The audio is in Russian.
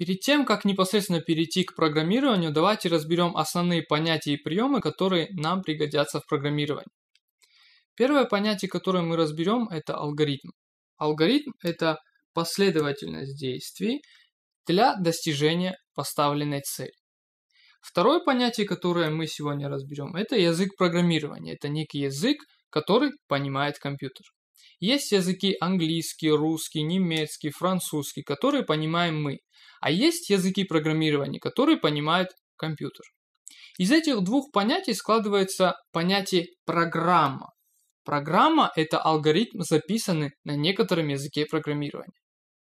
Перед тем, как непосредственно перейти к программированию, давайте разберем основные понятия и приемы, которые нам пригодятся в программировании. Первое понятие, которое мы разберем, это алгоритм. Алгоритм – это последовательность действий для достижения поставленной цели. Второе понятие, которое мы сегодня разберем, это язык программирования. Это некий язык, который понимает компьютер. Есть языки английский, русский, немецкий, французский, которые понимаем мы, а есть языки программирования, которые понимает компьютер. Из этих двух понятий складывается понятие программа. Программа – это алгоритм, записанный на некотором языке программирования.